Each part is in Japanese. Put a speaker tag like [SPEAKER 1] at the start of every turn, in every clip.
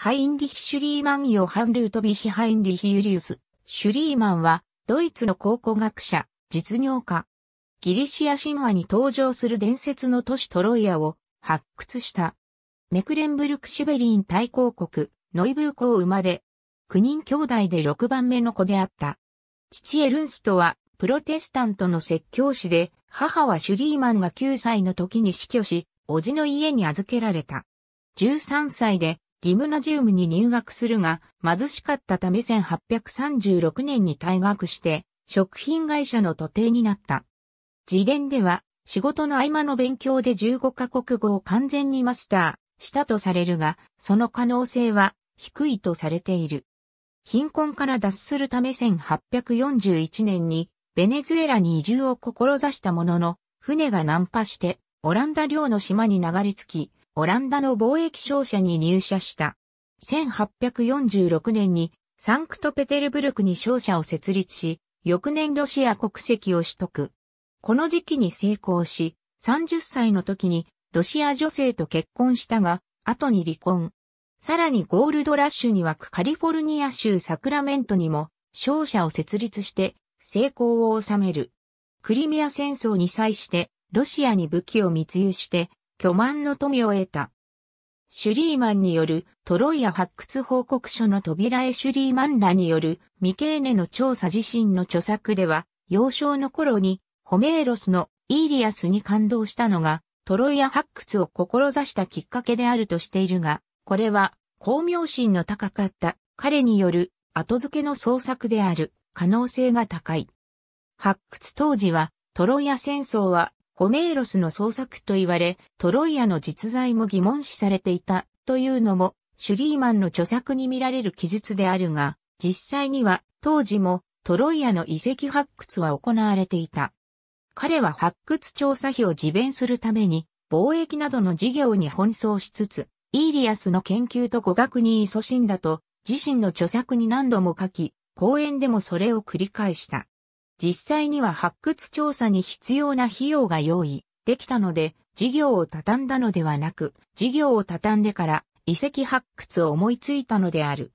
[SPEAKER 1] ハインリヒ・シュリーマン・ヨハン・ルートビヒ・ハインリヒ・ユリウス。シュリーマンは、ドイツの考古学者、実業家。ギリシア神話に登場する伝説の都市トロイアを発掘した。メクレンブルク・シュベリン大公国、ノイブーコを生まれ、9人兄弟で6番目の子であった。父エルンストは、プロテスタントの説教師で、母はシュリーマンが9歳の時に死去し、叔父の家に預けられた。13歳でギムナジウムに入学するが、貧しかったため1836年に退学して、食品会社の徒弟になった。自伝では、仕事の合間の勉強で15カ国語を完全にマスターしたとされるが、その可能性は低いとされている。貧困から脱するため1841年にベネズエラに移住を志したものの、船が難破してオランダ領の島に流れ着き、オランダの貿易商社に入社した。1846年にサンクトペテルブルクに商社を設立し、翌年ロシア国籍を取得。この時期に成功し、30歳の時にロシア女性と結婚したが、後に離婚。さらにゴールドラッシュに湧くカリフォルニア州サクラメントにも商社を設立して成功を収める。クリミア戦争に際してロシアに武器を密輸して巨万の富を得た。シュリーマンによるトロイア発掘報告書の扉絵シュリーマンらによるミケーネの調査自身の著作では、幼少の頃にホメーロスのイーリアスに感動したのが、トロイア発掘を志したきっかけであるとしているが、これは巧妙心の高かった彼による後付けの創作である可能性が高い。発掘当時はトロイア戦争はホメーロスの創作と言われ、トロイアの実在も疑問視されていたというのも、シュリーマンの著作に見られる記述であるが、実際には当時もトロイアの遺跡発掘は行われていた。彼は発掘調査費を自弁するために、貿易などの事業に奔走しつつ、イーリアスの研究と語学に勤しんだと、自身の著作に何度も書き、講演でもそれを繰り返した。実際には発掘調査に必要な費用が用意できたので、事業を畳んだのではなく、事業を畳んでから遺跡発掘を思いついたのである。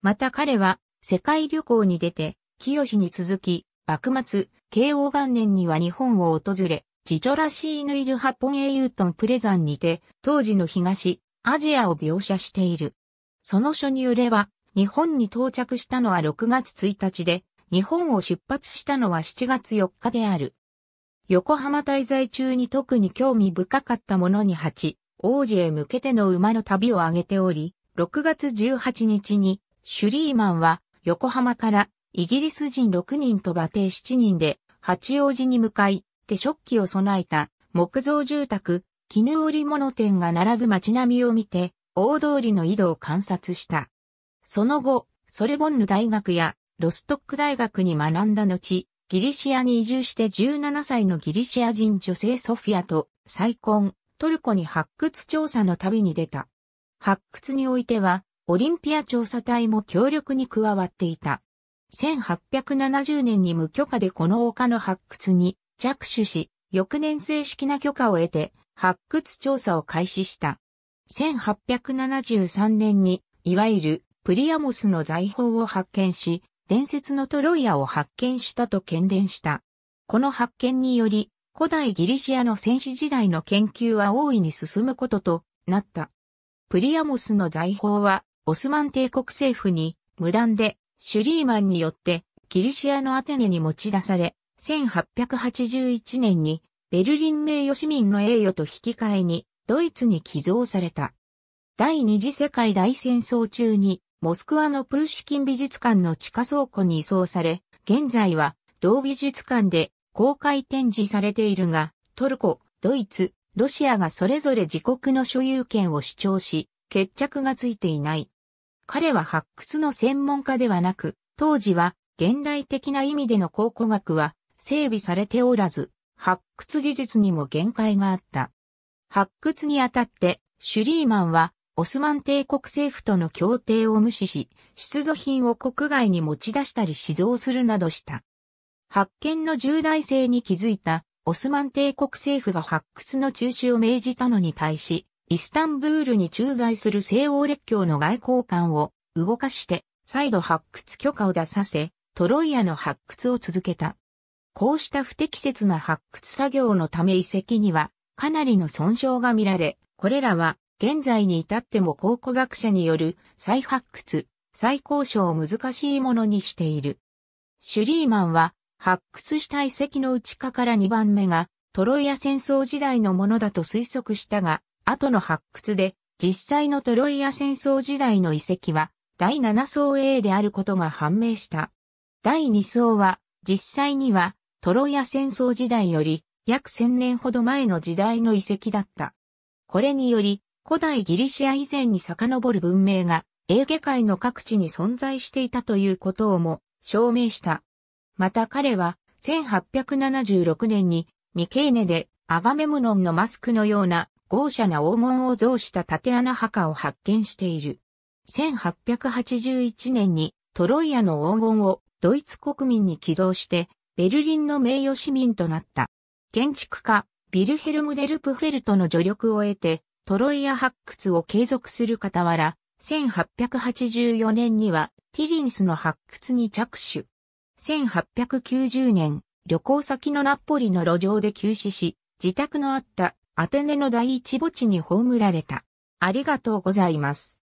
[SPEAKER 1] また彼は世界旅行に出て、清に続き、幕末、慶応元年には日本を訪れ、ジチョラシーヌイルハポンエユートンプレザンにて、当時の東、アジアを描写している。その書によれば、日本に到着したのは6月1日で、日本を出発したのは7月4日である。横浜滞在中に特に興味深かったものに8、王子へ向けての馬の旅を挙げており、6月18日にシュリーマンは横浜からイギリス人6人と馬蹄7人で八王子に向かい手食器を備えた木造住宅、絹織物店が並ぶ街並みを見て大通りの井戸を観察した。その後、ソレボンヌ大学やロストック大学に学んだ後、ギリシアに移住して17歳のギリシア人女性ソフィアと再婚、トルコに発掘調査の旅に出た。発掘においては、オリンピア調査隊も協力に加わっていた。1870年に無許可でこの丘の発掘に着手し、翌年正式な許可を得て発掘調査を開始した。1873年に、いわゆるプリアモスの財宝を発見し、伝説のトロイアを発見したと喧伝した。この発見により、古代ギリシアの戦士時代の研究は大いに進むこととなった。プリアモスの財宝は、オスマン帝国政府に、無断で、シュリーマンによって、ギリシアのアテネに持ち出され、1881年に、ベルリン名誉市民の栄誉と引き換えに、ドイツに寄贈された。第二次世界大戦争中に、モスクワのプーシキン美術館の地下倉庫に移送され、現在は同美術館で公開展示されているが、トルコ、ドイツ、ロシアがそれぞれ自国の所有権を主張し、決着がついていない。彼は発掘の専門家ではなく、当時は現代的な意味での考古学は整備されておらず、発掘技術にも限界があった。発掘にあたって、シュリーマンはオスマン帝国政府との協定を無視し、出土品を国外に持ち出したり死蔵するなどした。発見の重大性に気づいたオスマン帝国政府が発掘の中止を命じたのに対し、イスタンブールに駐在する西欧列強の外交官を動かして再度発掘許可を出させ、トロイアの発掘を続けた。こうした不適切な発掘作業のため遺跡にはかなりの損傷が見られ、これらは現在に至っても考古学者による再発掘、再交渉を難しいものにしている。シュリーマンは発掘した遺跡の内科から2番目がトロイア戦争時代のものだと推測したが、後の発掘で実際のトロイア戦争時代の遺跡は第7層 A であることが判明した。第2層は実際にはトロイア戦争時代より約1000年ほど前の時代の遺跡だった。これにより古代ギリシア以前に遡る文明が、エーゲ海の各地に存在していたということをも証明した。また彼は、1876年にミケーネでアガメムノンのマスクのような豪奢な黄金を造した縦穴墓を発見している。1881年にトロイアの黄金をドイツ国民に寄贈してベルリンの名誉市民となった。建築家ビルヘルム・デルプフェルトの助力を得てトロイア発掘を継続する傍ら、1884年にはティリンスの発掘に着手。1890年、旅行先のナポリの路上で急死し、自宅のあったアテネの第一墓地に葬られた。ありがとうございます。